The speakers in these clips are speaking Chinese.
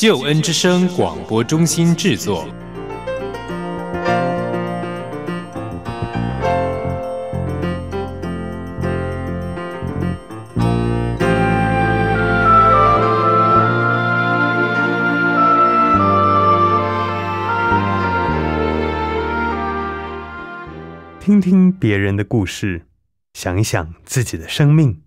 救恩之声广播中心制作。听听别人的故事，想一想自己的生命。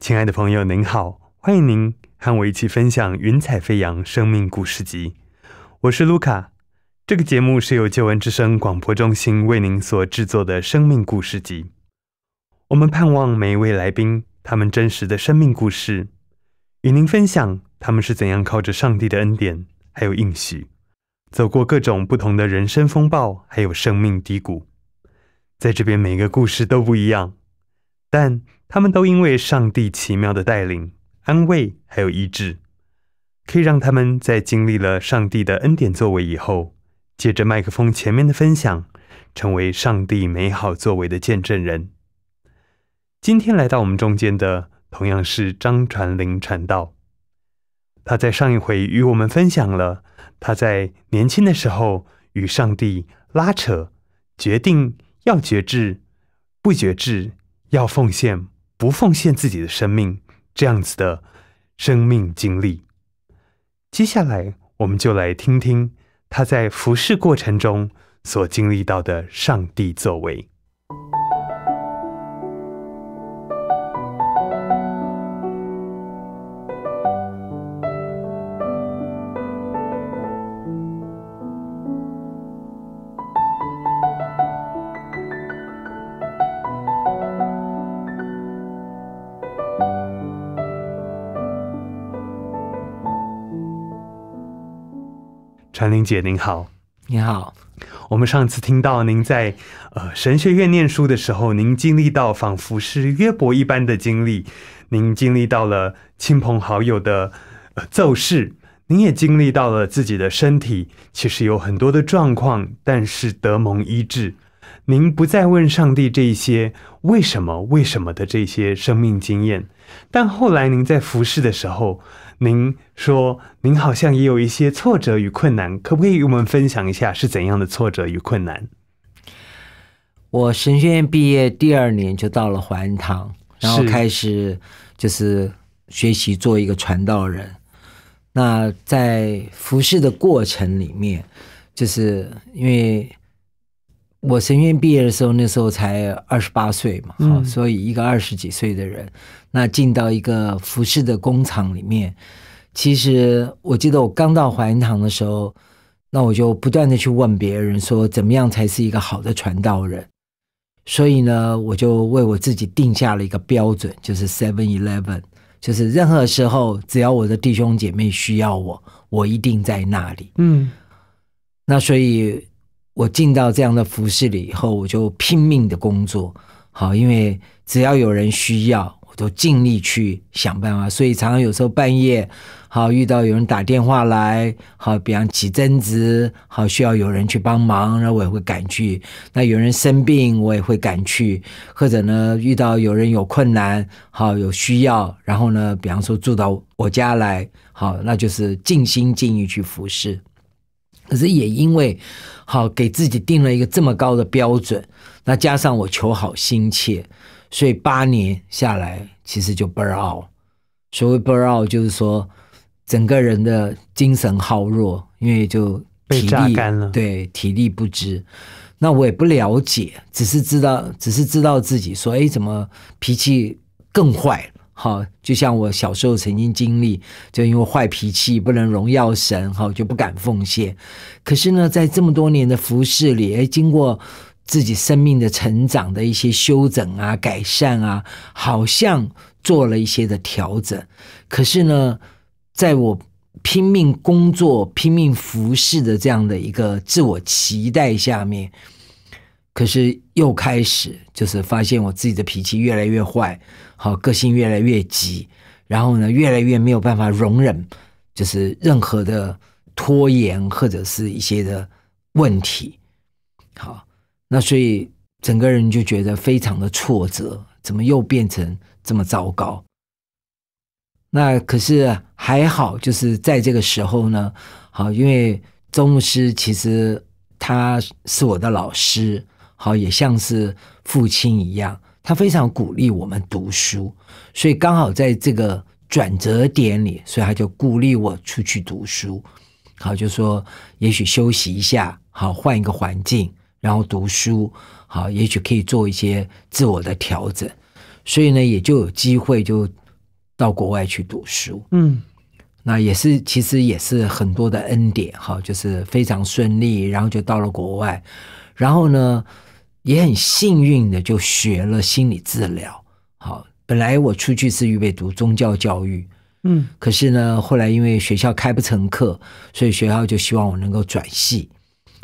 亲爱的朋友，您好。欢迎您和我一起分享《云彩飞扬生命故事集》。我是卢卡，这个节目是由旧闻之声广播中心为您所制作的生命故事集。我们盼望每一位来宾，他们真实的生命故事，与您分享他们是怎样靠着上帝的恩典还有应许，走过各种不同的人生风暴还有生命低谷。在这边，每个故事都不一样，但他们都因为上帝奇妙的带领。安慰还有医治，可以让他们在经历了上帝的恩典作为以后，借着麦克风前面的分享，成为上帝美好作为的见证人。今天来到我们中间的，同样是张传林传道，他在上一回与我们分享了他在年轻的时候与上帝拉扯，决定要觉志，不觉志，要奉献，不奉献自己的生命。这样子的生命经历，接下来我们就来听听他在服侍过程中所经历到的上帝作为。玲姐，您好，你好。我们上次听到您在呃神学院念书的时候，您经历到仿佛是约伯一般的经历，您经历到了亲朋好友的呃奏事，您也经历到了自己的身体其实有很多的状况，但是得蒙医治。您不再问上帝这些为什么为什么的这些生命经验，但后来您在服侍的时候。您说，您好像也有一些挫折与困难，可不可以与我们分享一下是怎样的挫折与困难？我神学院毕业第二年就到了淮安堂，然后开始就是学习做一个传道人。那在服侍的过程里面，就是因为。我神学院毕业的时候，那时候才二十八岁嘛，好，所以一个二十几岁的人，那进到一个服饰的工厂里面，其实我记得我刚到怀音堂的时候，那我就不断的去问别人说，怎么样才是一个好的传道人？所以呢，我就为我自己定下了一个标准，就是 Seven Eleven，就是任何时候只要我的弟兄姐妹需要我，我一定在那里。嗯，那所以。我进到这样的服饰里以后，我就拼命的工作，好，因为只要有人需要，我都尽力去想办法。所以，常常有时候半夜，好遇到有人打电话来，好，比方起争执，好需要有人去帮忙，然后我也会赶去。那有人生病，我也会赶去。或者呢，遇到有人有困难，好有需要，然后呢，比方说住到我家来，好，那就是尽心尽意去服侍。可是也因为，好给自己定了一个这么高的标准，那加上我求好心切，所以八年下来其实就 burn out。所谓 burn out 就是说，整个人的精神耗弱，因为就体力干了，对，体力不支。那我也不了解，只是知道，只是知道自己说，哎，怎么脾气更坏了。好，就像我小时候曾经经历，就因为坏脾气不能荣耀神，好就不敢奉献。可是呢，在这么多年的服侍里，哎，经过自己生命的成长的一些修整啊、改善啊，好像做了一些的调整。可是呢，在我拼命工作、拼命服侍的这样的一个自我期待下面，可是又开始就是发现我自己的脾气越来越坏。好，个性越来越急，然后呢，越来越没有办法容忍，就是任何的拖延或者是一些的问题。好，那所以整个人就觉得非常的挫折，怎么又变成这么糟糕？那可是还好，就是在这个时候呢，好，因为周牧师其实他是我的老师，好，也像是父亲一样。他非常鼓励我们读书，所以刚好在这个转折点里，所以他就鼓励我出去读书。好，就说也许休息一下，好换一个环境，然后读书，好，也许可以做一些自我的调整。所以呢，也就有机会就到国外去读书。嗯，那也是其实也是很多的恩典哈，就是非常顺利，然后就到了国外，然后呢。也很幸运的就学了心理治疗。好，本来我出去是预备读宗教教育，嗯，可是呢，后来因为学校开不成课，所以学校就希望我能够转系，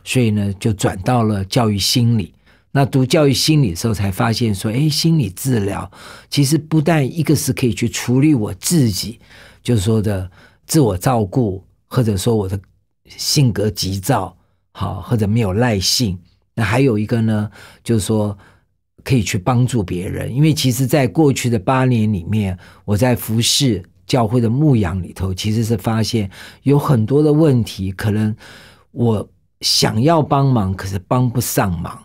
所以呢，就转到了教育心理。那读教育心理的时候，才发现说，哎，心理治疗其实不但一个是可以去处理我自己，就是说的自我照顾，或者说我的性格急躁，好，或者没有耐性。那还有一个呢，就是说可以去帮助别人，因为其实，在过去的八年里面，我在服侍教会的牧羊里头，其实是发现有很多的问题，可能我想要帮忙，可是帮不上忙。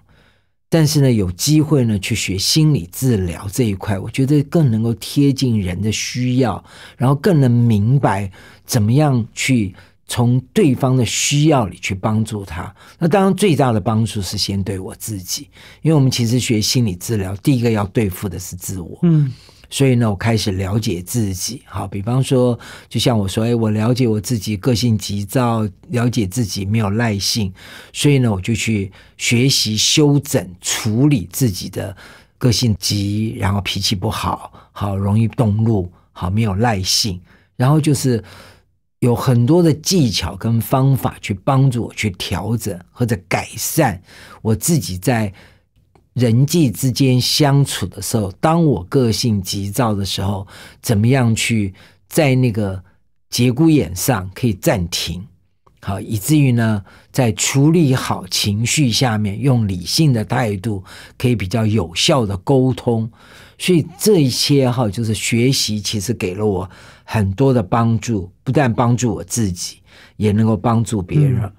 但是呢，有机会呢，去学心理治疗这一块，我觉得更能够贴近人的需要，然后更能明白怎么样去。从对方的需要里去帮助他，那当然最大的帮助是先对我自己，因为我们其实学心理治疗，第一个要对付的是自我。嗯，所以呢，我开始了解自己。好，比方说，就像我说，哎，我了解我自己，个性急躁，了解自己没有耐性，所以呢，我就去学习修整、处理自己的个性急，然后脾气不好，好容易动怒，好没有耐性，然后就是。有很多的技巧跟方法去帮助我去调整或者改善我自己在人际之间相处的时候，当我个性急躁的时候，怎么样去在那个节骨眼上可以暂停。好，以至于呢，在处理好情绪下面，用理性的态度，可以比较有效的沟通。所以，这一些哈，就是学习，其实给了我很多的帮助，不但帮助我自己，也能够帮助别人。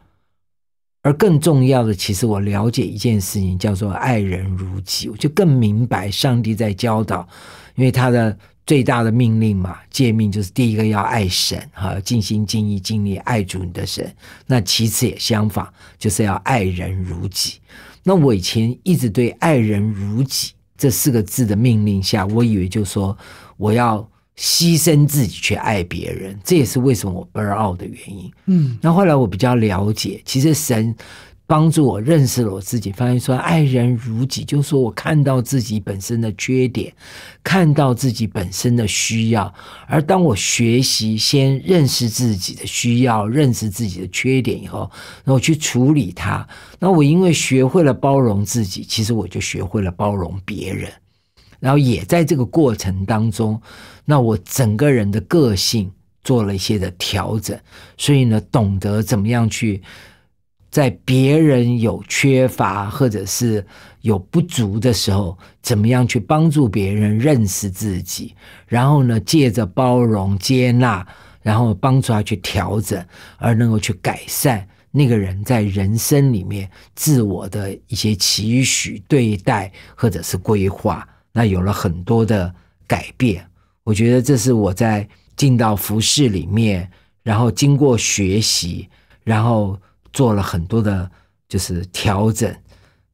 而更重要的，其实我了解一件事情，叫做爱人如己，我就更明白上帝在教导，因为他的。最大的命令嘛，诫命就是第一个要爱神，哈，尽心尽意尽力爱主你的神。那其次也相反，就是要爱人如己。那我以前一直对“爱人如己”这四个字的命令下，我以为就说我要牺牲自己去爱别人，这也是为什么我不骄傲的原因。嗯，那后来我比较了解，其实神。帮助我认识了我自己，发现说爱人如己，就说我看到自己本身的缺点，看到自己本身的需要。而当我学习先认识自己的需要，认识自己的缺点以后，那我去处理它。那我因为学会了包容自己，其实我就学会了包容别人。然后也在这个过程当中，那我整个人的个性做了一些的调整。所以呢，懂得怎么样去。在别人有缺乏或者是有不足的时候，怎么样去帮助别人认识自己？然后呢，借着包容、接纳，然后帮助他去调整，而能够去改善那个人在人生里面自我的一些期许、对待或者是规划，那有了很多的改变。我觉得这是我在进到服饰里面，然后经过学习，然后。做了很多的，就是调整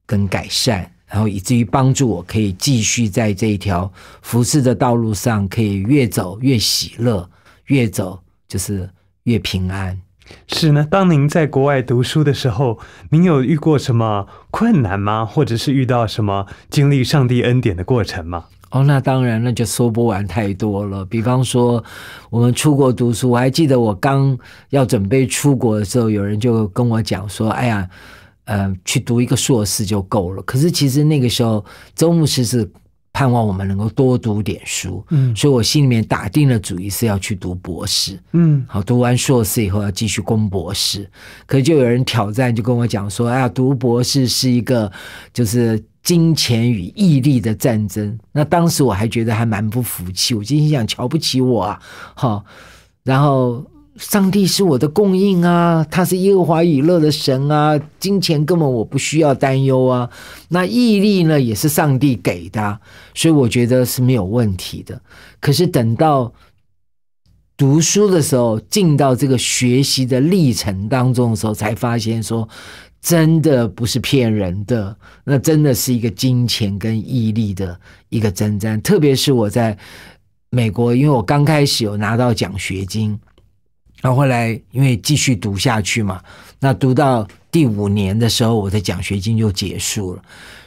跟改善，然后以至于帮助我可以继续在这一条服饰的道路上，可以越走越喜乐，越走就是越平安。是呢，当您在国外读书的时候，您有遇过什么困难吗？或者是遇到什么经历上帝恩典的过程吗？哦，那当然那就说不完太多了。比方说，我们出国读书，我还记得我刚要准备出国的时候，有人就跟我讲说：“哎呀，嗯，去读一个硕士就够了。”可是其实那个时候，周牧师是盼望我们能够多读点书，嗯，所以我心里面打定了主意是要去读博士，嗯，好，读完硕士以后要继续攻博士。可是就有人挑战，就跟我讲说：“哎呀，读博士是一个，就是。”金钱与毅力的战争。那当时我还觉得还蛮不服气，我今心想：瞧不起我啊！好，然后上帝是我的供应啊，他是耶和华以勒的神啊，金钱根本我不需要担忧啊。那毅力呢，也是上帝给的，所以我觉得是没有问题的。可是等到读书的时候，进到这个学习的历程当中的时候，才发现说。真的不是骗人的，那真的是一个金钱跟毅力的一个征战。特别是我在美国，因为我刚开始有拿到奖学金，然后后来因为继续读下去嘛，那读到第五年的时候，我的奖学金就结束了。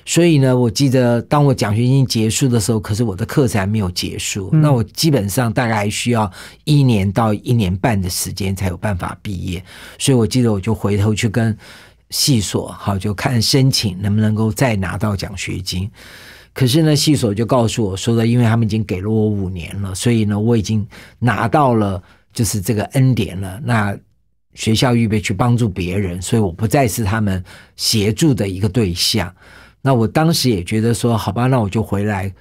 所以呢，我记得当我奖学金结束的时候，可是我的课程还没有结束。那我基本上大概需要一年到一年半的时间才有办法毕业。所以我记得我就回头去跟。系所哈就看申请能不能够再拿到奖学金，可是呢系所就告诉我说的，因为他们已经给了我五年了，所以呢我已经拿到了就是这个恩典了。那学校预备去帮助别人，所以我不再是他们协助的一个对象。那我当时也觉得说，好吧，那我就回来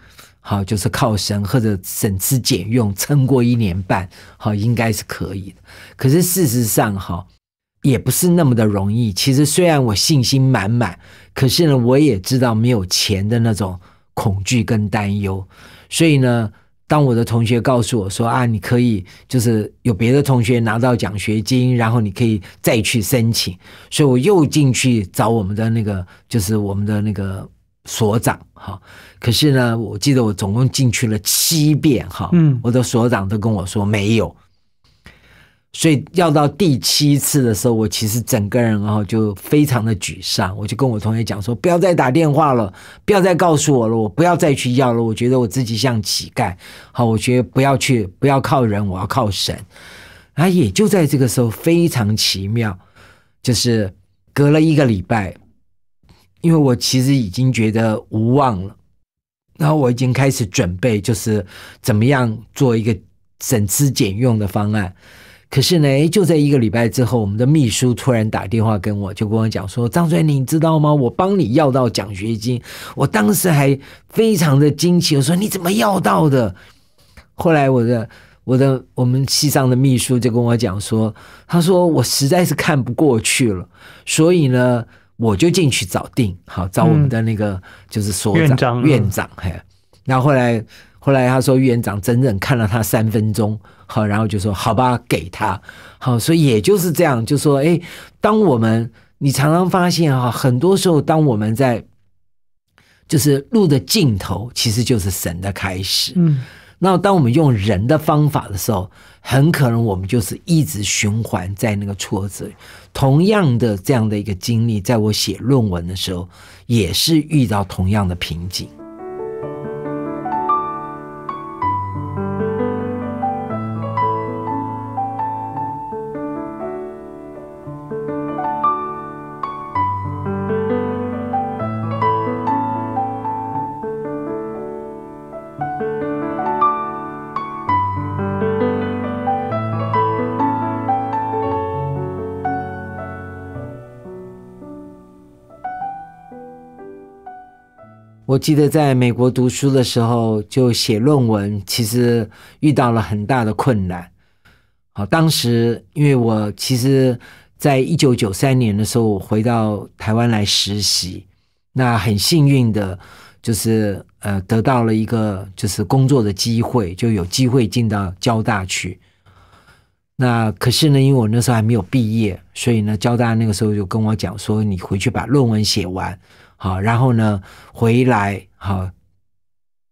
好就是靠神或者省吃俭用撑过一年半，好应该是可以的。可是事实上哈。也不是那么的容易。其实虽然我信心满满，可是呢，我也知道没有钱的那种恐惧跟担忧。所以呢，当我的同学告诉我说啊，你可以就是有别的同学拿到奖学金，然后你可以再去申请。所以我又进去找我们的那个，就是我们的那个所长哈。可是呢，我记得我总共进去了七遍哈。嗯。我的所长都跟我说没有。所以要到第七次的时候，我其实整个人哦就非常的沮丧。我就跟我同学讲说：“不要再打电话了，不要再告诉我了，我不要再去要了。我觉得我自己像乞丐，好，我觉得不要去，不要靠人，我要靠神。”啊，也就在这个时候，非常奇妙，就是隔了一个礼拜，因为我其实已经觉得无望了，然后我已经开始准备，就是怎么样做一个省吃俭用的方案。可是呢，就在一个礼拜之后，我们的秘书突然打电话跟我就跟我讲说：“张帅，你知道吗？我帮你要到奖学金。”我当时还非常的惊奇，我说：“你怎么要到的？”后来我的我的我们系上的秘书就跟我讲说：“他说我实在是看不过去了，所以呢，我就进去找定好找我们的那个就是所院长院长。”然后后来。后来他说，院长整整看了他三分钟，好，然后就说：“好吧，给他。”好，所以也就是这样，就说：“哎，当我们……你常常发现哈，很多时候，当我们在……就是路的尽头，其实就是神的开始。嗯，那当我们用人的方法的时候，很可能我们就是一直循环在那个挫折。同样的这样的一个经历，在我写论文的时候，也是遇到同样的瓶颈。”我记得在美国读书的时候，就写论文，其实遇到了很大的困难。好，当时因为我其实在一九九三年的时候我回到台湾来实习，那很幸运的，就是呃得到了一个就是工作的机会，就有机会进到交大去。那可是呢，因为我那时候还没有毕业，所以呢，交大那个时候就跟我讲说，你回去把论文写完。好，然后呢，回来好，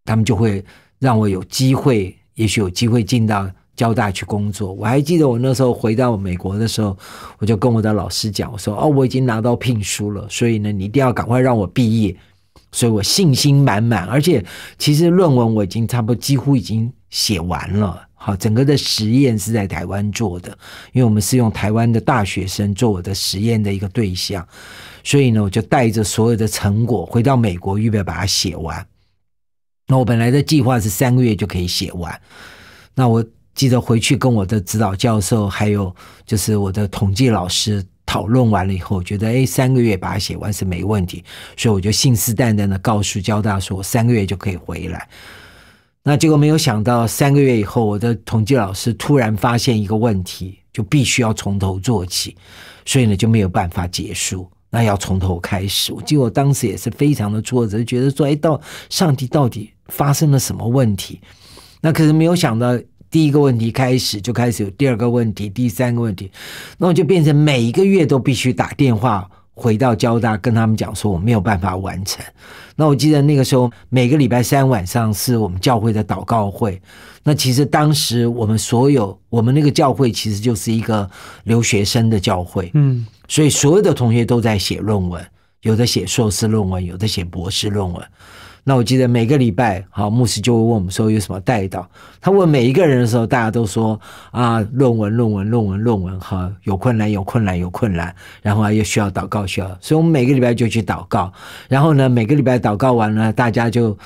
他们就会让我有机会，也许有机会进到交大去工作。我还记得我那时候回到美国的时候，我就跟我的老师讲，我说：“哦，我已经拿到聘书了，所以呢，你一定要赶快让我毕业。”所以我信心满满，而且其实论文我已经差不多，几乎已经写完了。好，整个的实验是在台湾做的，因为我们是用台湾的大学生做我的实验的一个对象，所以呢，我就带着所有的成果回到美国，预备把它写完。那我本来的计划是三个月就可以写完。那我记得回去跟我的指导教授，还有就是我的统计老师讨论完了以后，觉得哎，三个月把它写完是没问题，所以我就信誓旦旦的告诉交大，说我三个月就可以回来。那结果没有想到，三个月以后，我的统计老师突然发现一个问题，就必须要从头做起，所以呢就没有办法结束，那要从头开始。结果当时也是非常的挫折，觉得说，哎，到上帝到底发生了什么问题？那可是没有想到，第一个问题开始就开始有第二个问题，第三个问题，那我就变成每一个月都必须打电话。回到交大跟他们讲说我没有办法完成。那我记得那个时候每个礼拜三晚上是我们教会的祷告会。那其实当时我们所有我们那个教会其实就是一个留学生的教会，嗯，所以所有的同学都在写论文，有的写硕士论文，有的写博士论文。那我记得每个礼拜，好牧师就会问我们说有什么带到。他问每一个人的时候，大家都说啊，论文、论文、论文、论文，好，有困难，有困难，有困难，然后又需要祷告，需要。所以我们每个礼拜就去祷告。然后呢，每个礼拜祷告完了，大家就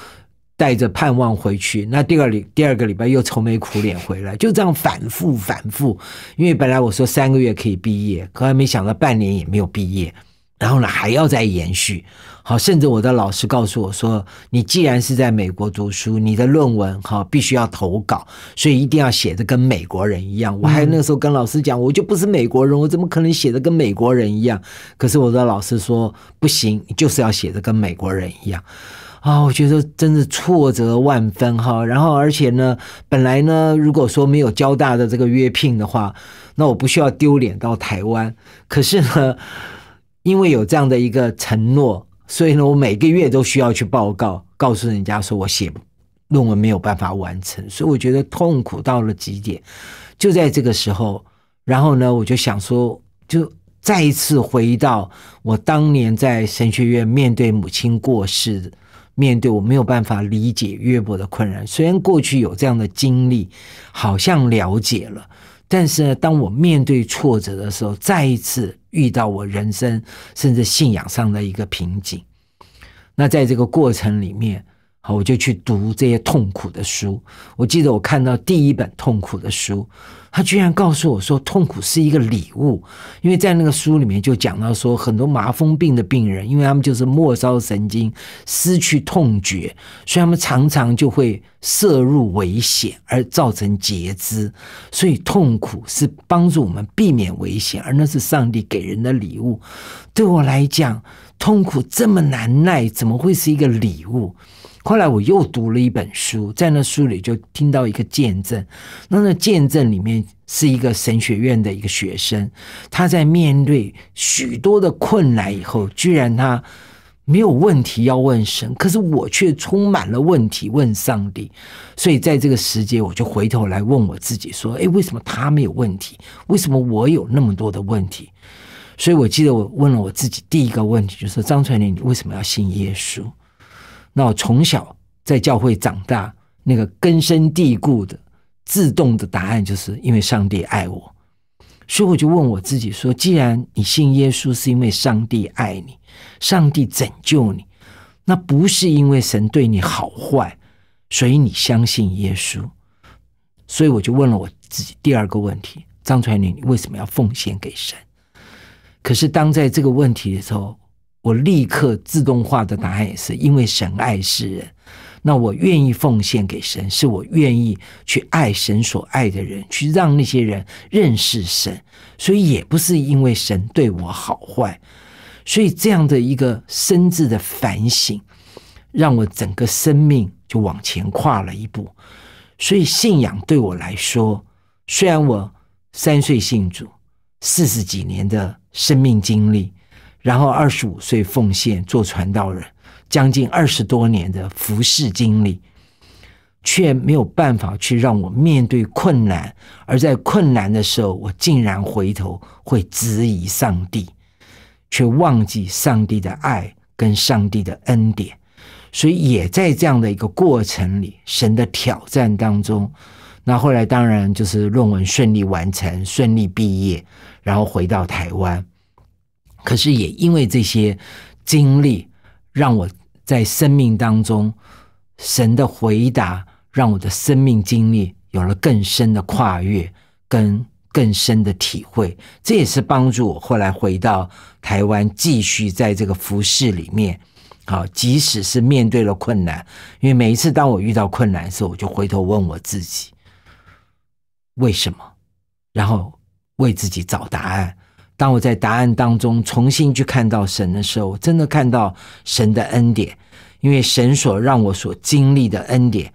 带着盼望回去。那第二礼第二个礼拜又愁眉苦脸回来，就这样反复反复。因为本来我说三个月可以毕业，可没想到半年也没有毕业，然后呢还要再延续。好，甚至我的老师告诉我说：“你既然是在美国读书，你的论文哈必须要投稿，所以一定要写的跟美国人一样。”我还那时候跟老师讲：“我就不是美国人，我怎么可能写的跟美国人一样？”可是我的老师说：“不行，你就是要写的跟美国人一样。”啊，我觉得真是挫折万分哈。然后而且呢，本来呢，如果说没有交大的这个约聘的话，那我不需要丢脸到台湾。可是呢，因为有这样的一个承诺。所以呢，我每个月都需要去报告，告诉人家说我写论文没有办法完成，所以我觉得痛苦到了极点。就在这个时候，然后呢，我就想说，就再一次回到我当年在神学院面对母亲过世，面对我没有办法理解约伯的困难。虽然过去有这样的经历，好像了解了，但是呢，当我面对挫折的时候，再一次。遇到我人生甚至信仰上的一个瓶颈，那在这个过程里面。好，我就去读这些痛苦的书。我记得我看到第一本痛苦的书，他居然告诉我说，痛苦是一个礼物。因为在那个书里面就讲到说，很多麻风病的病人，因为他们就是末梢神经失去痛觉，所以他们常常就会摄入危险而造成截肢。所以痛苦是帮助我们避免危险，而那是上帝给人的礼物。对我来讲，痛苦这么难耐，怎么会是一个礼物？后来我又读了一本书，在那书里就听到一个见证，那那见证里面是一个神学院的一个学生，他在面对许多的困难以后，居然他没有问题要问神，可是我却充满了问题问上帝。所以在这个时间，我就回头来问我自己说：，诶，为什么他没有问题？为什么我有那么多的问题？所以我记得我问了我自己第一个问题，就是张传林，你为什么要信耶稣？那我从小在教会长大，那个根深蒂固的自动的答案，就是因为上帝爱我，所以我就问我自己说：既然你信耶稣是因为上帝爱你，上帝拯救你，那不是因为神对你好坏，所以你相信耶稣？所以我就问了我自己第二个问题：张传女，你为什么要奉献给神？可是当在这个问题的时候。我立刻自动化的答案也是：因为神爱世人，那我愿意奉献给神，是我愿意去爱神所爱的人，去让那些人认识神。所以也不是因为神对我好坏，所以这样的一个深挚的反省，让我整个生命就往前跨了一步。所以信仰对我来说，虽然我三岁信主，四十几年的生命经历。然后二十五岁奉献做传道人，将近二十多年的服侍经历，却没有办法去让我面对困难，而在困难的时候，我竟然回头会质疑上帝，却忘记上帝的爱跟上帝的恩典，所以也在这样的一个过程里，神的挑战当中，那后来当然就是论文顺利完成，顺利毕业，然后回到台湾。可是也因为这些经历，让我在生命当中，神的回答让我的生命经历有了更深的跨越，跟更深的体会。这也是帮助我后来回到台湾，继续在这个服饰里面。好，即使是面对了困难，因为每一次当我遇到困难的时候，我就回头问我自己，为什么，然后为自己找答案。当我在答案当中重新去看到神的时候，我真的看到神的恩典，因为神所让我所经历的恩典，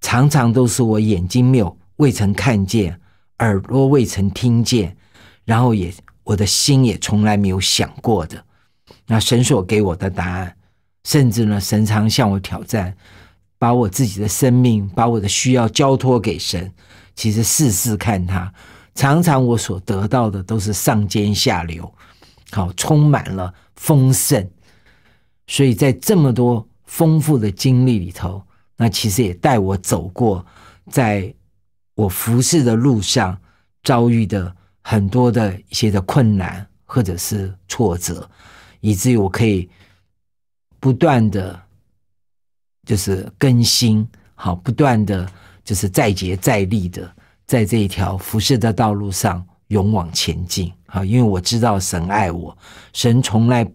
常常都是我眼睛没有未曾看见，耳朵未曾听见，然后也我的心也从来没有想过的。那神所给我的答案，甚至呢，神常向我挑战，把我自己的生命，把我的需要交托给神，其实试试看他。常常我所得到的都是上尖下流，好充满了丰盛，所以在这么多丰富的经历里头，那其实也带我走过，在我服侍的路上遭遇的很多的一些的困难或者是挫折，以至于我可以不断的，就是更新好，不断的就是再接再厉的。在这一条服事的道路上勇往前进啊！因为我知道神爱我，神从来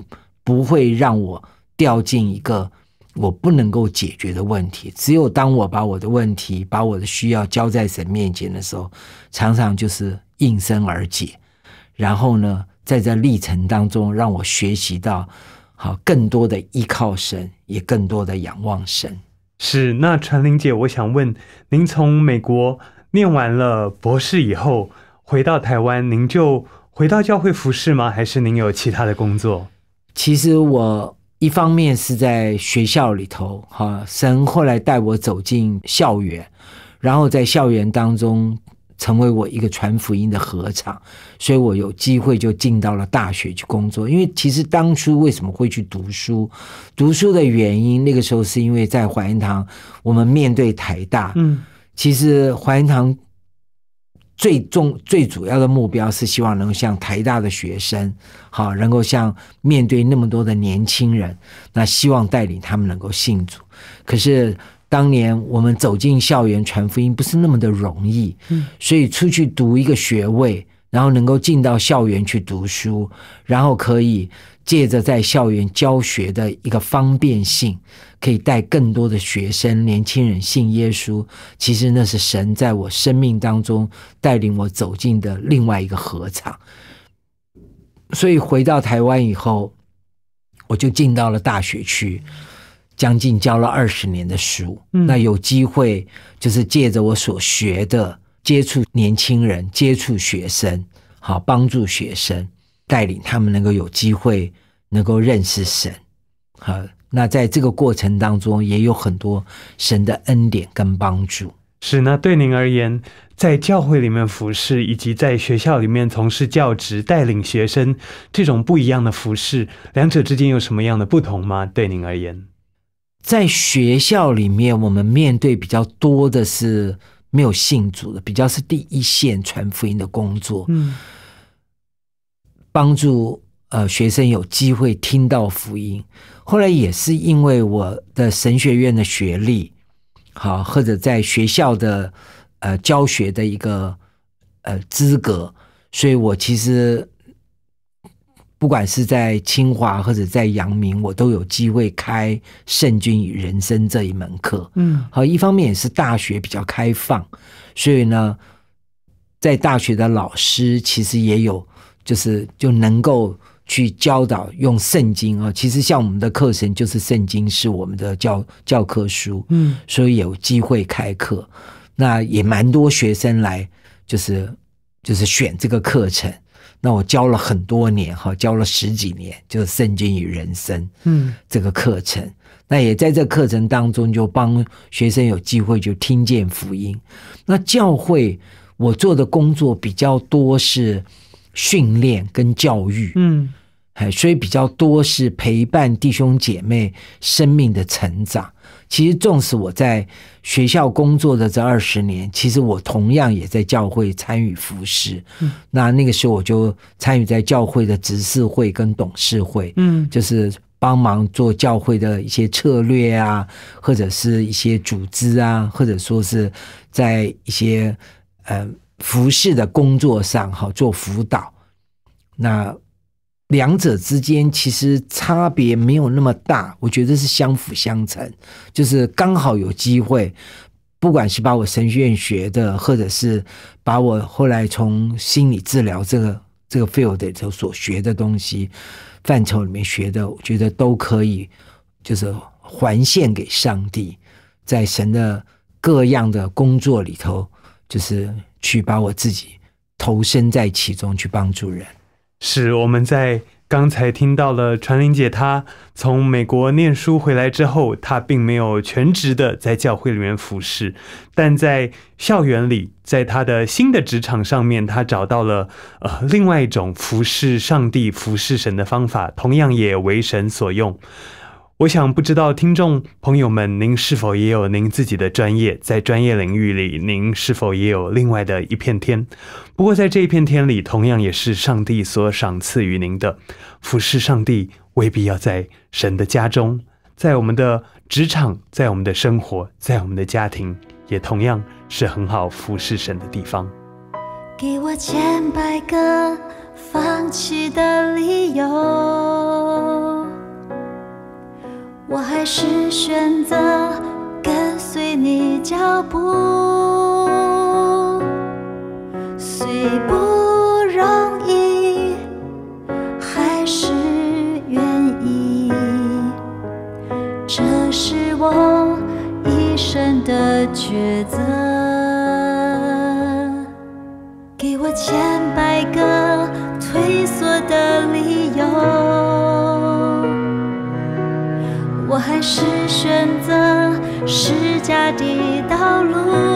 不会让我掉进一个我不能够解决的问题。只有当我把我的问题、把我的需要交在神面前的时候，常常就是应声而解。然后呢，在这历程当中，让我学习到好更多的依靠神，也更多的仰望神。是那传玲姐，我想问您从美国。念完了博士以后，回到台湾，您就回到教会服侍吗？还是您有其他的工作？其实我一方面是在学校里头，哈，神后来带我走进校园，然后在校园当中成为我一个传福音的合场，所以我有机会就进到了大学去工作。因为其实当初为什么会去读书，读书的原因，那个时候是因为在怀仁堂，我们面对台大，嗯。其实华仁堂最重最主要的目标是希望能够像台大的学生，好能够像面对那么多的年轻人，那希望带领他们能够信主。可是当年我们走进校园传福音不是那么的容易，嗯，所以出去读一个学位，然后能够进到校园去读书，然后可以。借着在校园教学的一个方便性，可以带更多的学生、年轻人信耶稣。其实那是神在我生命当中带领我走进的另外一个合场。所以回到台湾以后，我就进到了大学去，将近教了二十年的书。那有机会就是借着我所学的，接触年轻人、接触学生，好帮助学生。带领他们能够有机会，能够认识神。好，那在这个过程当中，也有很多神的恩典跟帮助。是那对您而言，在教会里面服侍，以及在学校里面从事教职，带领学生，这种不一样的服侍，两者之间有什么样的不同吗？对您而言，在学校里面，我们面对比较多的是没有信主的，比较是第一线传福音的工作。嗯。帮助呃学生有机会听到福音。后来也是因为我的神学院的学历，好或者在学校的呃教学的一个呃资格，所以我其实不管是在清华或者在阳明，我都有机会开《圣经与人生》这一门课。嗯，好，一方面也是大学比较开放，所以呢，在大学的老师其实也有。就是就能够去教导用圣经啊，其实像我们的课程就是圣经是我们的教教科书，嗯，所以有机会开课，那也蛮多学生来，就是就是选这个课程，那我教了很多年哈，教了十几年，就是圣经与人生，嗯，这个课程，那也在这课程当中就帮学生有机会就听见福音，那教会我做的工作比较多是。训练跟教育，嗯，哎，所以比较多是陪伴弟兄姐妹生命的成长。其实，纵使我在学校工作的这二十年，其实我同样也在教会参与服事。嗯，那那个时候我就参与在教会的执事会跟董事会，嗯，就是帮忙做教会的一些策略啊，或者是一些组织啊，或者说是在一些服饰的工作上，哈，做辅导，那两者之间其实差别没有那么大，我觉得是相辅相成，就是刚好有机会，不管是把我神学院学的，或者是把我后来从心理治疗这个这个 field 里头所学的东西范畴里面学的，我觉得都可以，就是还献给上帝，在神的各样的工作里头。就是去把我自己投身在其中，去帮助人。是我们在刚才听到了传玲姐，她从美国念书回来之后，她并没有全职的在教会里面服侍，但在校园里，在她的新的职场上面，她找到了呃另外一种服侍上帝、服侍神的方法，同样也为神所用。我想，不知道听众朋友们，您是否也有您自己的专业？在专业领域里，您是否也有另外的一片天？不过，在这一片天里，同样也是上帝所赏赐于您的。服侍上帝，未必要在神的家中，在我们的职场，在我们的生活，在我们的家庭，也同样是很好服侍神的地方。给我千百个放弃的理由。我还是选择跟随你脚步，虽不容易，还是愿意，这是我一生的抉择。给我钱。是选择，是家的道路。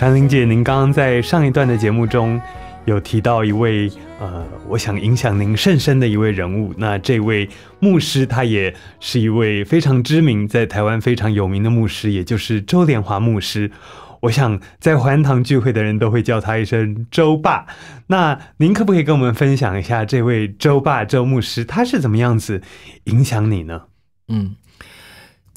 禅玲姐，您刚刚在上一段的节目中有提到一位呃，我想影响您甚深的一位人物。那这位牧师，他也是一位非常知名，在台湾非常有名的牧师，也就是周连华牧师。我想在环塘聚会的人都会叫他一声周爸。那您可不可以跟我们分享一下，这位周爸周牧师他是怎么样子影响你呢？嗯。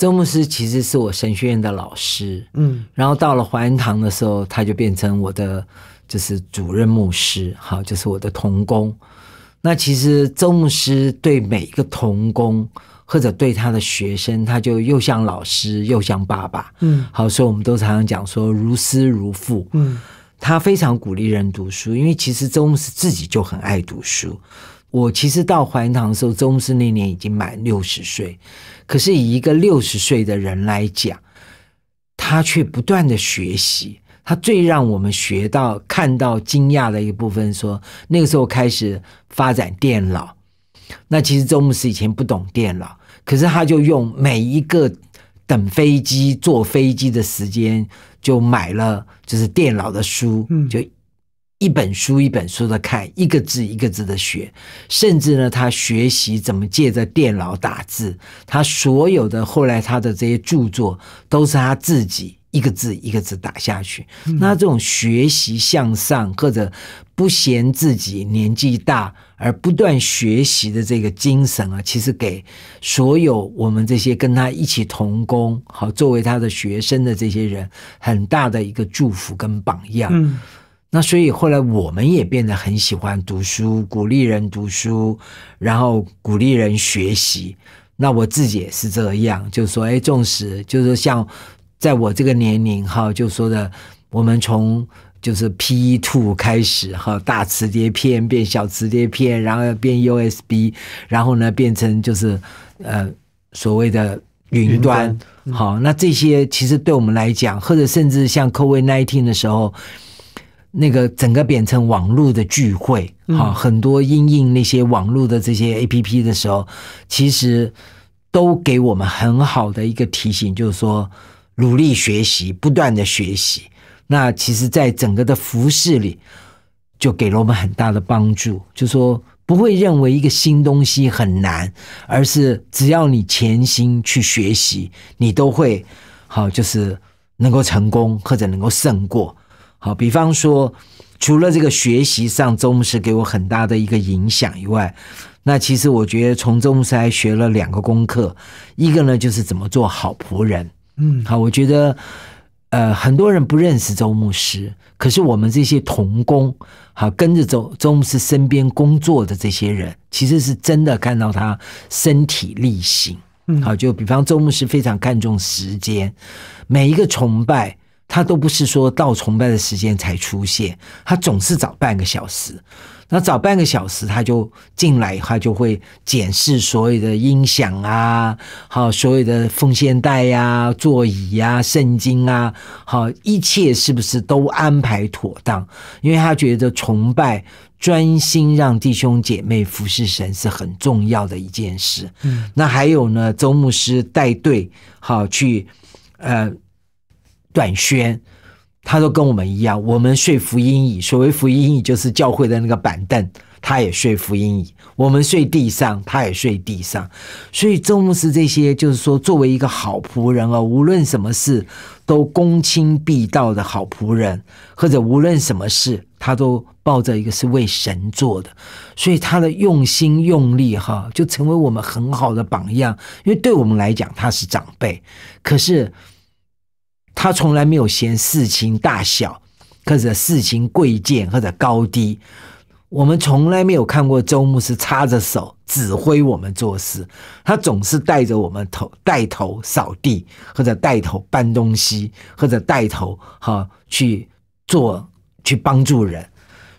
周牧师其实是我神学院的老师，嗯，然后到了怀恩堂的时候，他就变成我的就是主任牧师，好，就是我的童工。那其实周牧师对每一个童工或者对他的学生，他就又像老师又像爸爸，嗯，好，所以我们都常常讲说如师如父。嗯，他非常鼓励人读书，因为其实周牧师自己就很爱读书。我其实到怀唐的时候，周牧师那年已经满六十岁，可是以一个六十岁的人来讲，他却不断的学习。他最让我们学到、看到、惊讶的一部分，说那个时候开始发展电脑。那其实周牧师以前不懂电脑，可是他就用每一个等飞机、坐飞机的时间，就买了就是电脑的书，就。一本书一本书的看，一个字一个字的学，甚至呢，他学习怎么借着电脑打字。他所有的后来他的这些著作，都是他自己一个字一个字打下去。那这种学习向上，或者不嫌自己年纪大而不断学习的这个精神啊，其实给所有我们这些跟他一起同工，好作为他的学生的这些人，很大的一个祝福跟榜样。那所以后来我们也变得很喜欢读书，鼓励人读书，然后鼓励人学习。那我自己也是这样，就说，哎，重视，就是像在我这个年龄哈，就说的，我们从就是 P two 开始哈，大磁碟片变小磁碟片，然后变 USB，然后呢变成就是呃所谓的云端。好，那这些其实对我们来讲，或者甚至像 COVID nineteen 的时候。那个整个变成网络的聚会，哈，很多应用那些网络的这些 A P P 的时候，其实都给我们很好的一个提醒，就是说努力学习，不断的学习。那其实，在整个的服饰里，就给了我们很大的帮助，就说不会认为一个新东西很难，而是只要你潜心去学习，你都会，好，就是能够成功或者能够胜过。好，比方说，除了这个学习上，周牧师给我很大的一个影响以外，那其实我觉得从周牧师还学了两个功课，一个呢就是怎么做好仆人。嗯，好，我觉得，呃，很多人不认识周牧师，可是我们这些童工，好，跟着周周牧师身边工作的这些人，其实是真的看到他身体力行。嗯，好，就比方周牧师非常看重时间，每一个崇拜。他都不是说到崇拜的时间才出现，他总是早半个小时。那早半个小时，他就进来，他就会检视所有的音响啊，好，所有的奉献袋呀、座椅呀、圣经啊，好，一切是不是都安排妥当？因为他觉得崇拜专心让弟兄姐妹服侍神是很重要的一件事。嗯，那还有呢，周牧师带队好去，呃。短宣，他都跟我们一样，我们睡福音椅，所谓福音椅就是教会的那个板凳，他也睡福音椅；我们睡地上，他也睡地上。所以，周牧师这些就是说，作为一个好仆人啊，无论什么事都恭亲必到的好仆人，或者无论什么事，他都抱着一个是为神做的，所以他的用心用力哈，就成为我们很好的榜样。因为对我们来讲，他是长辈，可是。他从来没有嫌事情大小，或者事情贵贱或者高低。我们从来没有看过周牧师插着手指挥我们做事，他总是带着我们头带头扫地，或者带头搬东西，或者带头哈去做去帮助人。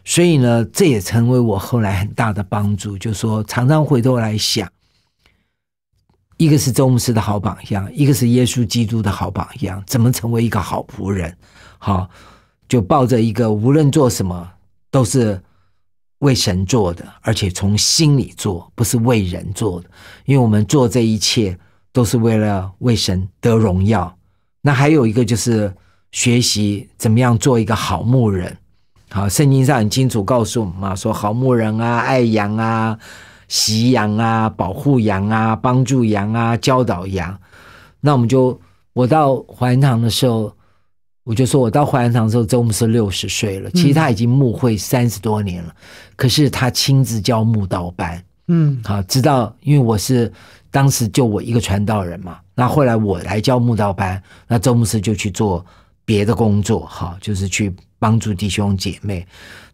所以呢，这也成为我后来很大的帮助，就说常常回头来想。一个是周牧师的好榜样，一个是耶稣基督的好榜样。怎么成为一个好仆人？好，就抱着一个，无论做什么都是为神做的，而且从心里做，不是为人做的。因为我们做这一切都是为了为神得荣耀。那还有一个就是学习怎么样做一个好牧人。好，圣经上很清楚告诉我们说，好牧人啊，爱羊啊。喜羊啊，保护羊啊，帮助羊啊，教导羊。那我们就，我到怀恩堂的时候，我就说，我到怀恩堂时候，周牧师六十岁了，其实他已经牧会三十多年了，可是他亲自教牧道班。嗯，好，直到因为我是当时就我一个传道人嘛，那后来我来教牧道班，那周牧师就去做别的工作，哈，就是去帮助弟兄姐妹。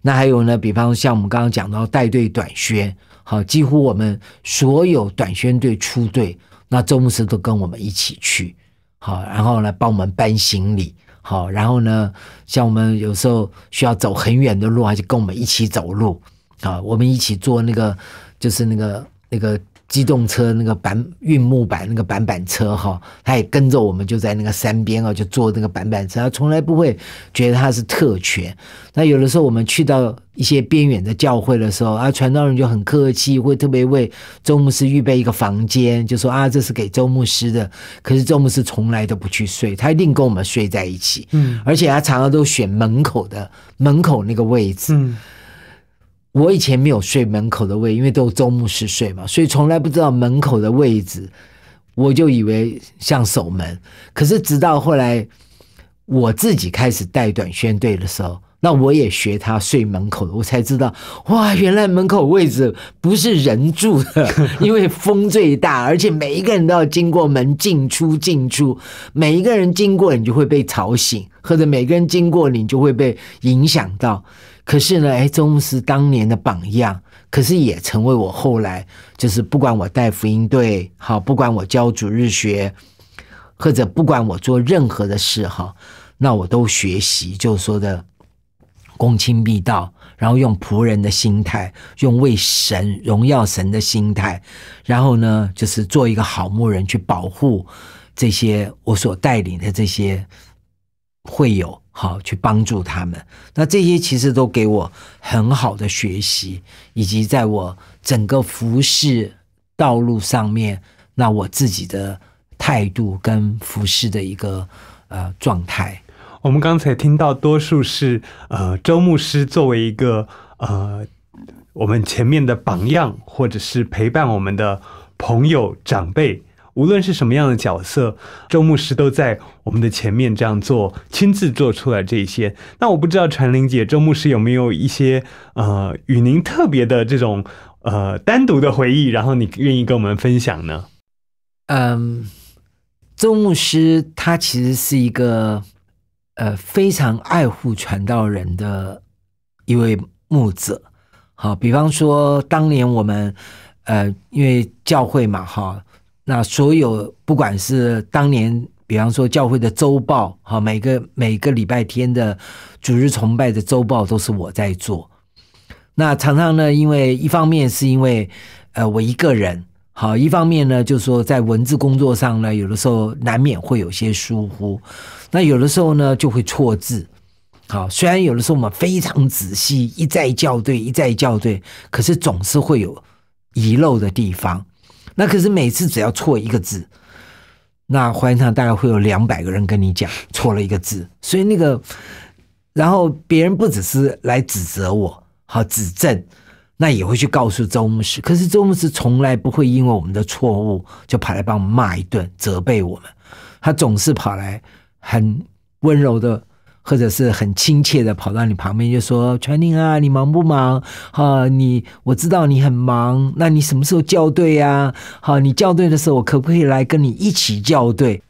那还有呢，比方像我们刚刚讲到带队短宣，好，几乎我们所有短宣队出队，那周牧师都跟我们一起去，好，然后呢帮我们搬行李，好，然后呢，像我们有时候需要走很远的路，还就跟我们一起走路，啊，我们一起坐那个，就是那个那个。机动车那个板运木板那个板板车哈，他也跟着我们就在那个山边啊，就坐那个板板车，他从来不会觉得他是特权。那有的时候我们去到一些边远的教会的时候，啊，传道人就很客气，会特别为周牧师预备一个房间，就说啊，这是给周牧师的。可是周牧师从来都不去睡，他一定跟我们睡在一起。嗯，而且他常常都选门口的门口那个位置。嗯。我以前没有睡门口的位，因为都周末是睡嘛，所以从来不知道门口的位置。我就以为像守门，可是直到后来我自己开始带短宣队的时候，那我也学他睡门口，我才知道哇，原来门口位置不是人住的，因为风最大，而且每一个人都要经过门进出进出，每一个人经过你就会被吵醒，或者每个人经过你就会被影响到。可是呢，哎，周牧师当年的榜样，可是也成为我后来就是不管我带福音队，好，不管我教主日学，或者不管我做任何的事，哈，那我都学习，就是说的恭亲必道，然后用仆人的心态，用为神荣耀神的心态，然后呢，就是做一个好牧人去保护这些我所带领的这些。会有好去帮助他们，那这些其实都给我很好的学习，以及在我整个服饰道路上面，那我自己的态度跟服饰的一个呃状态。我们刚才听到多数是呃周牧师作为一个呃我们前面的榜样，或者是陪伴我们的朋友长辈。无论是什么样的角色，周牧师都在我们的前面这样做，亲自做出来这些。那我不知道传灵姐、周牧师有没有一些呃与您特别的这种呃单独的回忆，然后你愿意跟我们分享呢？嗯，周牧师他其实是一个呃非常爱护传道人的一位牧者。好，比方说当年我们呃因为教会嘛，哈。那所有不管是当年，比方说教会的周报，好每个每个礼拜天的主日崇拜的周报都是我在做。那常常呢，因为一方面是因为呃我一个人，好一方面呢，就说在文字工作上呢，有的时候难免会有些疏忽。那有的时候呢，就会错字。好，虽然有的时候我们非常仔细，一再校对，一再校对，可是总是会有遗漏的地方。那可是每次只要错一个字，那欢唱大概会有两百个人跟你讲错了一个字，所以那个，然后别人不只是来指责我，好指正，那也会去告诉周牧师。可是周牧师从来不会因为我们的错误就跑来帮我们骂一顿、责备我们，他总是跑来很温柔的。或者是很亲切的跑到你旁边就说：“全宁啊，你忙不忙？好，你我知道你很忙，那你什么时候校对呀？好，你校对的时候，我可不可以来跟你一起校对？